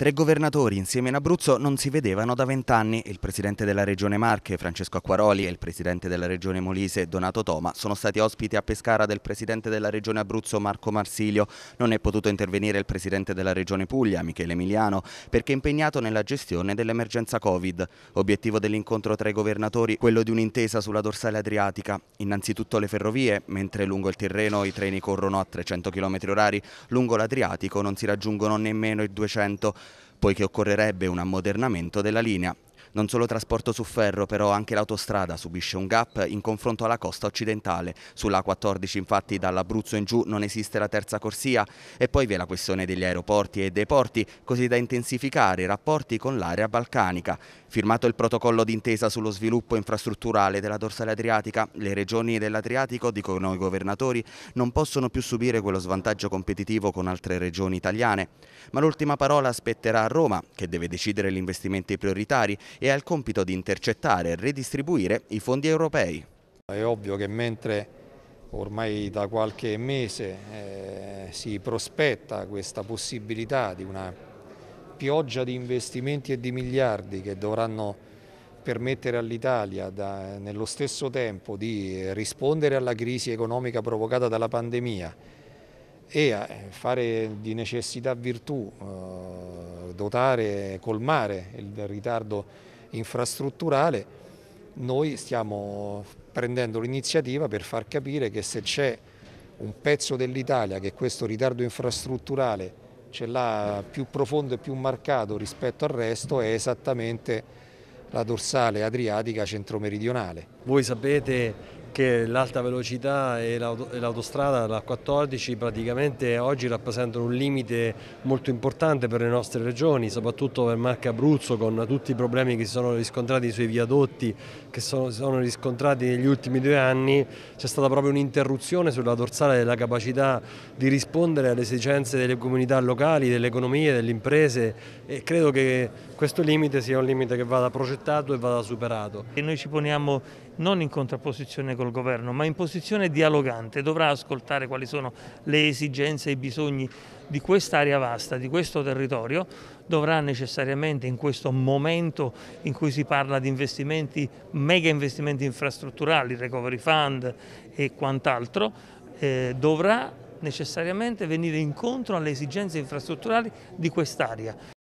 Tre governatori insieme in Abruzzo non si vedevano da vent'anni. Il presidente della regione Marche, Francesco Acquaroli, e il presidente della regione Molise, Donato Toma, sono stati ospiti a Pescara del presidente della regione Abruzzo, Marco Marsilio. Non è potuto intervenire il presidente della regione Puglia, Michele Emiliano, perché è impegnato nella gestione dell'emergenza Covid. Obiettivo dell'incontro tra i governatori, quello di un'intesa sulla dorsale adriatica. Innanzitutto le ferrovie, mentre lungo il Tirreno i treni corrono a 300 km orari, lungo l'Adriatico non si raggiungono nemmeno i 200 km poiché occorrerebbe un ammodernamento della linea. Non solo trasporto su ferro, però anche l'autostrada subisce un gap in confronto alla costa occidentale. Sulla 14 infatti dall'Abruzzo in giù non esiste la terza corsia e poi vi è la questione degli aeroporti e dei porti, così da intensificare i rapporti con l'area balcanica. Firmato il protocollo d'intesa sullo sviluppo infrastrutturale della dorsale adriatica, le regioni dell'Adriatico, dicono i governatori, non possono più subire quello svantaggio competitivo con altre regioni italiane. Ma l'ultima parola spetterà a Roma, che deve decidere gli investimenti prioritari, e ha il compito di intercettare e redistribuire i fondi europei. È ovvio che mentre ormai da qualche mese eh, si prospetta questa possibilità di una pioggia di investimenti e di miliardi che dovranno permettere all'Italia nello stesso tempo di rispondere alla crisi economica provocata dalla pandemia e fare di necessità virtù eh, dotare, colmare il ritardo infrastrutturale, noi stiamo prendendo l'iniziativa per far capire che se c'è un pezzo dell'Italia che questo ritardo infrastrutturale ce l'ha più profondo e più marcato rispetto al resto è esattamente la dorsale adriatica centromeridionale. Voi sapete che l'alta velocità e l'autostrada, la 14, praticamente oggi rappresentano un limite molto importante per le nostre regioni, soprattutto per Marche Abruzzo con tutti i problemi che si sono riscontrati sui viadotti, che sono, sono riscontrati negli ultimi due anni, c'è stata proprio un'interruzione sulla dorsale della capacità di rispondere alle esigenze delle comunità locali, delle economie, delle imprese e credo che questo limite sia un limite che vada progettato e vada superato. E noi ci poniamo non in contrapposizione col governo, ma in posizione dialogante, dovrà ascoltare quali sono le esigenze e i bisogni di quest'area vasta, di questo territorio, dovrà necessariamente in questo momento in cui si parla di investimenti, mega investimenti infrastrutturali, recovery fund e quant'altro, eh, dovrà necessariamente venire incontro alle esigenze infrastrutturali di quest'area.